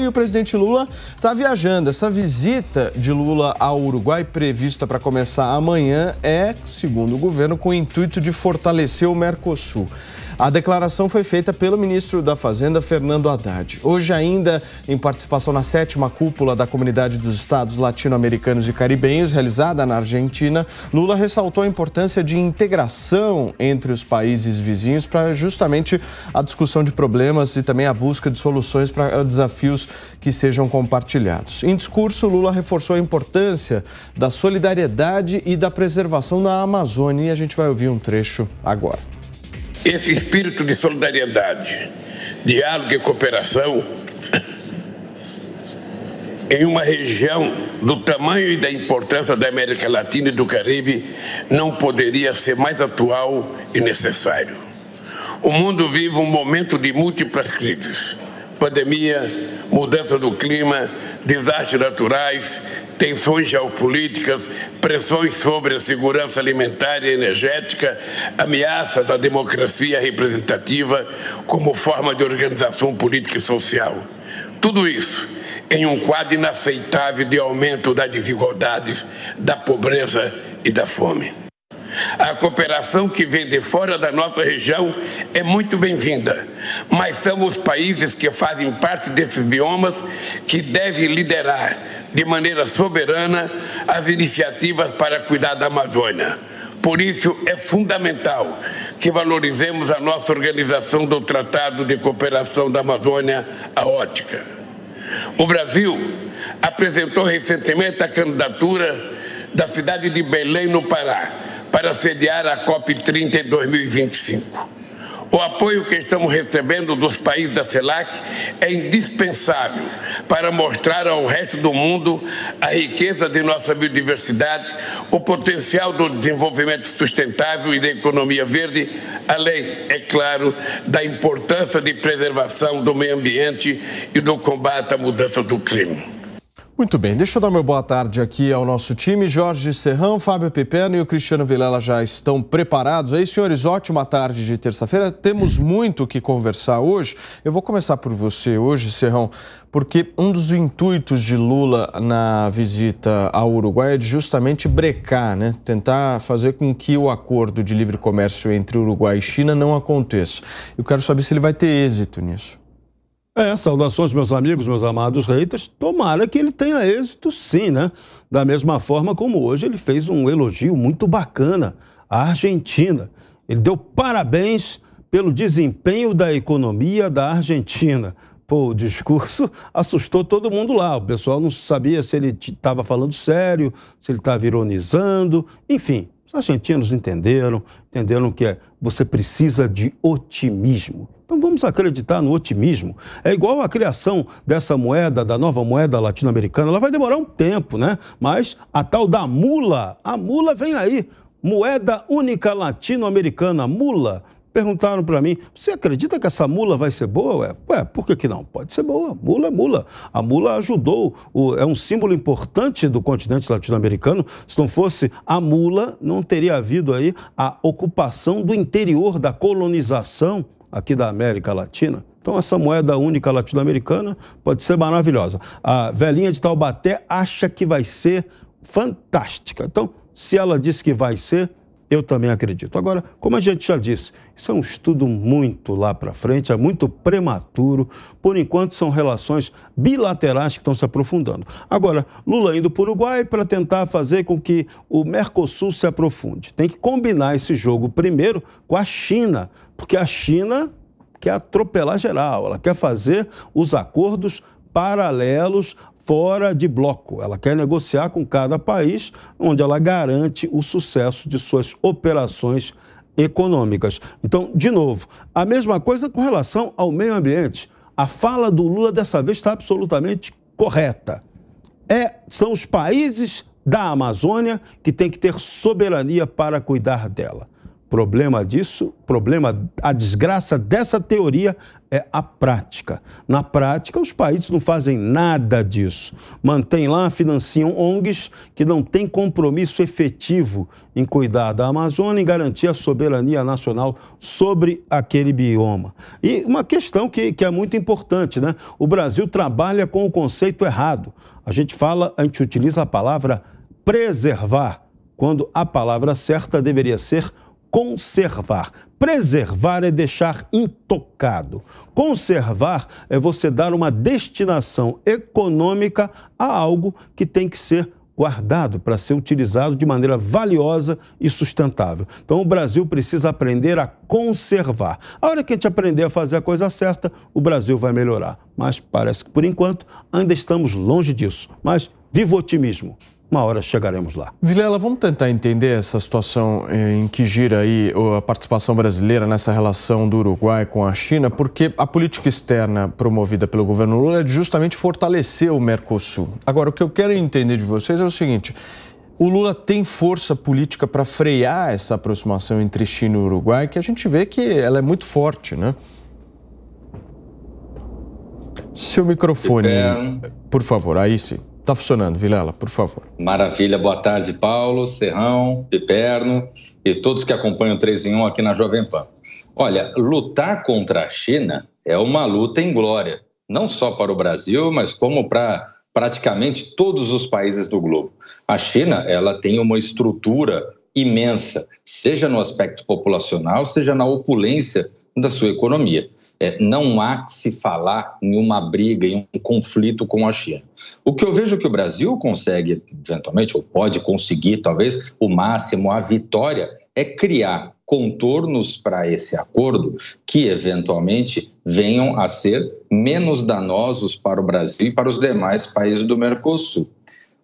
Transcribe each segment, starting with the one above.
E o presidente Lula está viajando. Essa visita de Lula ao Uruguai, prevista para começar amanhã, é, segundo o governo, com o intuito de fortalecer o Mercosul. A declaração foi feita pelo ministro da Fazenda, Fernando Haddad. Hoje, ainda em participação na sétima cúpula da Comunidade dos Estados Latino-Americanos e Caribenhos, realizada na Argentina, Lula ressaltou a importância de integração entre os países vizinhos para justamente a discussão de problemas e também a busca de soluções para desafios que sejam compartilhados. Em discurso, Lula reforçou a importância da solidariedade e da preservação da Amazônia e a gente vai ouvir um trecho agora. Esse espírito de solidariedade, diálogo e cooperação em uma região do tamanho e da importância da América Latina e do Caribe não poderia ser mais atual e necessário. O mundo vive um momento de múltiplas crises: pandemia, mudança do clima, desastres naturais, tensões geopolíticas, pressões sobre a segurança alimentar e energética, ameaças à democracia representativa como forma de organização política e social. Tudo isso em um quadro inaceitável de aumento das desigualdades, da pobreza e da fome. A cooperação que vem de fora da nossa região é muito bem-vinda, mas são os países que fazem parte desses biomas que devem liderar de maneira soberana as iniciativas para cuidar da Amazônia. Por isso, é fundamental que valorizemos a nossa organização do Tratado de Cooperação da Amazônia, a Ótica. O Brasil apresentou recentemente a candidatura da cidade de Belém, no Pará, para sediar a COP30 em 2025. O apoio que estamos recebendo dos países da CELAC é indispensável para mostrar ao resto do mundo a riqueza de nossa biodiversidade, o potencial do desenvolvimento sustentável e da economia verde, além, é claro, da importância de preservação do meio ambiente e do combate à mudança do clima. Muito bem, deixa eu dar uma boa tarde aqui ao nosso time. Jorge Serrão, Fábio Pepeno e o Cristiano Vilela já estão preparados. Aí, é senhores, ótima tarde de terça-feira. Temos muito o que conversar hoje. Eu vou começar por você hoje, Serrão, porque um dos intuitos de Lula na visita ao Uruguai é justamente brecar, né? Tentar fazer com que o acordo de livre comércio entre Uruguai e China não aconteça. Eu quero saber se ele vai ter êxito nisso. É, saudações, meus amigos, meus amados reitas. Tomara que ele tenha êxito, sim, né? Da mesma forma como hoje ele fez um elogio muito bacana à Argentina. Ele deu parabéns pelo desempenho da economia da Argentina. Pô, o discurso assustou todo mundo lá. O pessoal não sabia se ele estava falando sério, se ele estava ironizando. Enfim, os argentinos entenderam, entenderam que é, você precisa de otimismo. Então vamos acreditar no otimismo. É igual a criação dessa moeda, da nova moeda latino-americana. Ela vai demorar um tempo, né? Mas a tal da mula, a mula vem aí. Moeda única latino-americana, mula. Perguntaram para mim, você acredita que essa mula vai ser boa? Ué, ué por que, que não? Pode ser boa, mula é mula. A mula ajudou, o, é um símbolo importante do continente latino-americano. Se não fosse a mula, não teria havido aí a ocupação do interior, da colonização aqui da América Latina. Então, essa moeda única latino-americana pode ser maravilhosa. A velhinha de Taubaté acha que vai ser fantástica. Então, se ela disse que vai ser, eu também acredito. Agora, como a gente já disse, isso é um estudo muito lá para frente, é muito prematuro. Por enquanto, são relações bilaterais que estão se aprofundando. Agora, Lula indo para o Uruguai para tentar fazer com que o Mercosul se aprofunde. Tem que combinar esse jogo primeiro com a China, porque a China quer atropelar geral, ela quer fazer os acordos paralelos fora de bloco. Ela quer negociar com cada país onde ela garante o sucesso de suas operações econômicas. Então, de novo, a mesma coisa com relação ao meio ambiente. A fala do Lula dessa vez está absolutamente correta. É, são os países da Amazônia que têm que ter soberania para cuidar dela. Problema disso, problema, a desgraça dessa teoria é a prática. Na prática, os países não fazem nada disso. Mantém lá, financiam ONGs que não têm compromisso efetivo em cuidar da Amazônia e garantir a soberania nacional sobre aquele bioma. E uma questão que, que é muito importante, né? O Brasil trabalha com o conceito errado. A gente fala, a gente utiliza a palavra preservar, quando a palavra certa deveria ser preservar conservar. Preservar é deixar intocado. Conservar é você dar uma destinação econômica a algo que tem que ser guardado para ser utilizado de maneira valiosa e sustentável. Então o Brasil precisa aprender a conservar. A hora que a gente aprender a fazer a coisa certa, o Brasil vai melhorar. Mas parece que por enquanto ainda estamos longe disso. Mas viva o otimismo! uma hora chegaremos lá. Vilela, vamos tentar entender essa situação eh, em que gira aí a participação brasileira nessa relação do Uruguai com a China, porque a política externa promovida pelo governo Lula é justamente fortalecer o Mercosul. Agora, o que eu quero entender de vocês é o seguinte: o Lula tem força política para frear essa aproximação entre China e Uruguai, que a gente vê que ela é muito forte, né? Seu microfone, é. por favor, aí sim. Está funcionando, Vilela, por favor. Maravilha, boa tarde, Paulo, Serrão, Piperno e todos que acompanham o 3 em 1 aqui na Jovem Pan. Olha, lutar contra a China é uma luta em glória, não só para o Brasil, mas como para praticamente todos os países do globo. A China, ela tem uma estrutura imensa, seja no aspecto populacional, seja na opulência da sua economia. É, não há que se falar em uma briga, em um conflito com a China. O que eu vejo é que o Brasil consegue, eventualmente, ou pode conseguir, talvez, o máximo, a vitória, é criar contornos para esse acordo que, eventualmente, venham a ser menos danosos para o Brasil e para os demais países do Mercosul.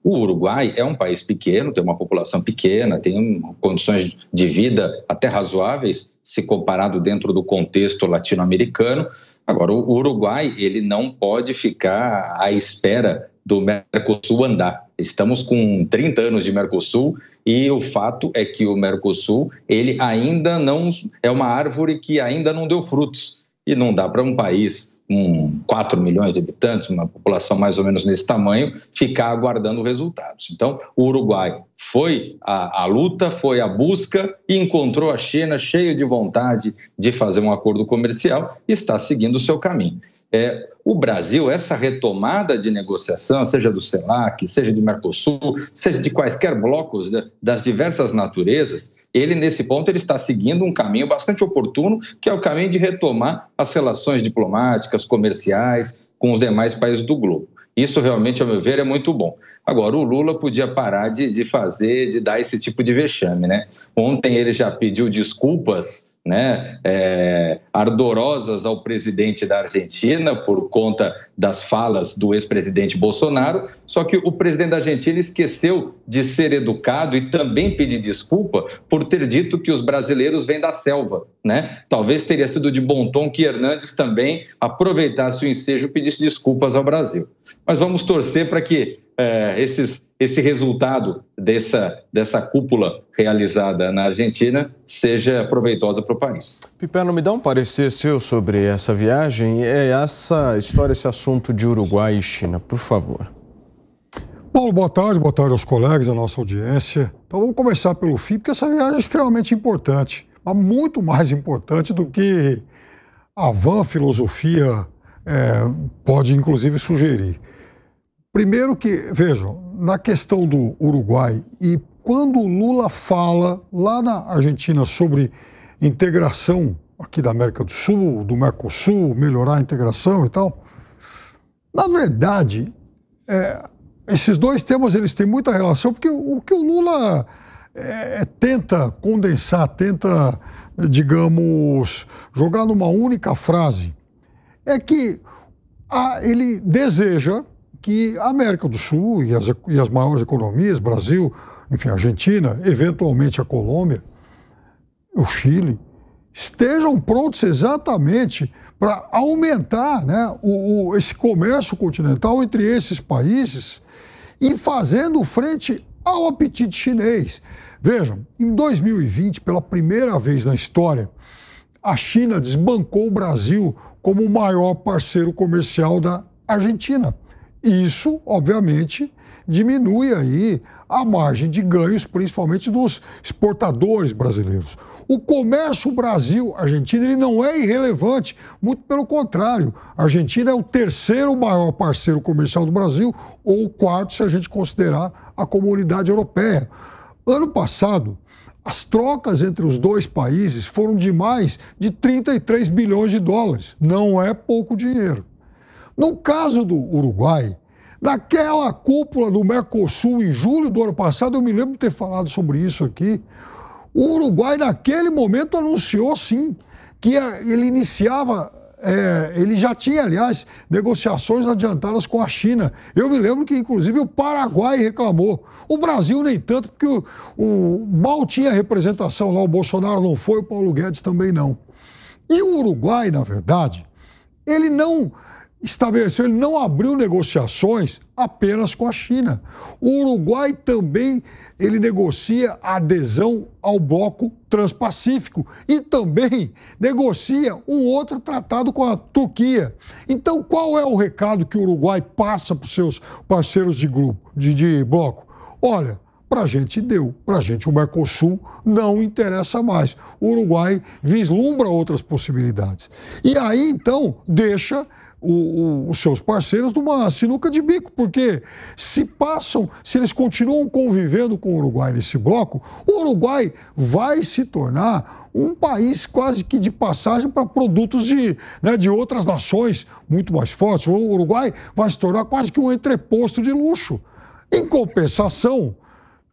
O Uruguai é um país pequeno, tem uma população pequena, tem condições de vida até razoáveis se comparado dentro do contexto latino-americano. Agora, o Uruguai ele não pode ficar à espera do Mercosul andar. Estamos com 30 anos de Mercosul e o fato é que o Mercosul ele ainda não é uma árvore que ainda não deu frutos. E não dá para um país com 4 milhões de habitantes, uma população mais ou menos nesse tamanho, ficar aguardando resultados. Então, o Uruguai foi a, a luta, foi a busca e encontrou a China cheia de vontade de fazer um acordo comercial e está seguindo o seu caminho. É, o Brasil, essa retomada de negociação, seja do CELAC, seja do Mercosul, seja de quaisquer blocos das diversas naturezas, ele nesse ponto ele está seguindo um caminho bastante oportuno, que é o caminho de retomar as relações diplomáticas, comerciais com os demais países do globo. Isso realmente, ao meu ver, é muito bom. Agora, o Lula podia parar de, de fazer, de dar esse tipo de vexame, né? Ontem ele já pediu desculpas né, é, ardorosas ao presidente da Argentina por conta das falas do ex-presidente Bolsonaro. Só que o presidente da Argentina esqueceu de ser educado e também pedir desculpa por ter dito que os brasileiros vêm da selva. Né? Talvez teria sido de bom tom que Hernandes também aproveitasse o ensejo e pedisse desculpas ao Brasil. Mas vamos torcer para que é, esses, esse resultado dessa, dessa cúpula realizada na Argentina seja proveitosa para o país. não me dá um parecer seu sobre essa viagem, é essa história, esse assunto de Uruguai e China, por favor. Paulo, boa tarde, boa tarde aos colegas, à nossa audiência. Então vamos começar pelo fim, porque essa viagem é extremamente importante, mas muito mais importante do que a van filosofia é, pode, inclusive, sugerir. Primeiro que, vejam, na questão do Uruguai e quando o Lula fala lá na Argentina sobre integração aqui da América do Sul, do Mercosul, melhorar a integração e tal, na verdade, é, esses dois temas eles têm muita relação, porque o, o que o Lula é, é tenta condensar, tenta, digamos, jogar numa única frase, é que a, ah, ele deseja que a América do Sul e as, e as maiores economias, Brasil, enfim, Argentina, eventualmente a Colômbia, o Chile, estejam prontos exatamente para aumentar né, o, o, esse comércio continental entre esses países e fazendo frente ao apetite chinês. Vejam, em 2020, pela primeira vez na história, a China desbancou o Brasil como o maior parceiro comercial da Argentina. Isso, obviamente, diminui aí a margem de ganhos, principalmente dos exportadores brasileiros. O comércio Brasil-Argentina não é irrelevante, muito pelo contrário. A Argentina é o terceiro maior parceiro comercial do Brasil, ou o quarto se a gente considerar a comunidade europeia. Ano passado, as trocas entre os dois países foram de mais de 33 bilhões de dólares. Não é pouco dinheiro. No caso do Uruguai, naquela cúpula do Mercosul em julho do ano passado, eu me lembro de ter falado sobre isso aqui. O Uruguai, naquele momento, anunciou sim que ele iniciava é, ele já tinha, aliás, negociações adiantadas com a China. Eu me lembro que, inclusive, o Paraguai reclamou. O Brasil nem tanto, porque o, o, mal tinha representação lá, o Bolsonaro não foi, o Paulo Guedes também não. E o Uruguai, na verdade, ele não estabeleceu, ele não abriu negociações apenas com a China. O Uruguai também ele negocia a adesão ao bloco transpacífico e também negocia um outro tratado com a Turquia. Então, qual é o recado que o Uruguai passa para os seus parceiros de grupo, de, de bloco? Olha, para a gente deu, para a gente o Mercosul não interessa mais. O Uruguai vislumbra outras possibilidades. E aí, então, deixa o, o, os seus parceiros numa sinuca de bico, porque se passam, se eles continuam convivendo com o Uruguai nesse bloco, o Uruguai vai se tornar um país quase que de passagem para produtos de, né, de outras nações muito mais fortes. O Uruguai vai se tornar quase que um entreposto de luxo. Em compensação,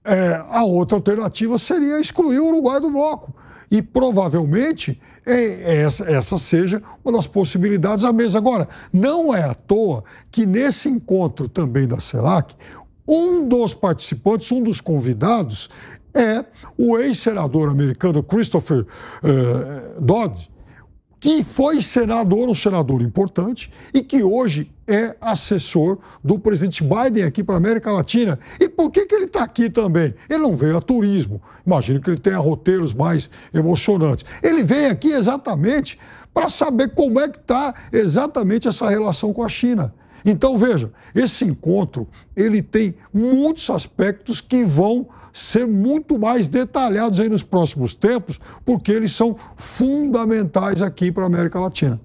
é, a outra alternativa seria excluir o Uruguai do bloco. E provavelmente é, é essa, essa seja uma das possibilidades à mesa. Agora, não é à toa que nesse encontro também da CELAC, um dos participantes, um dos convidados, é o ex-senador americano Christopher uh, Dodd, que foi senador, um senador importante, e que hoje é assessor do presidente Biden aqui para a América Latina. E por que, que ele está aqui também? Ele não veio a turismo. Imagino que ele tenha roteiros mais emocionantes. Ele vem aqui exatamente para saber como é que está exatamente essa relação com a China. Então veja, esse encontro ele tem muitos aspectos que vão ser muito mais detalhados aí nos próximos tempos, porque eles são fundamentais aqui para a América Latina.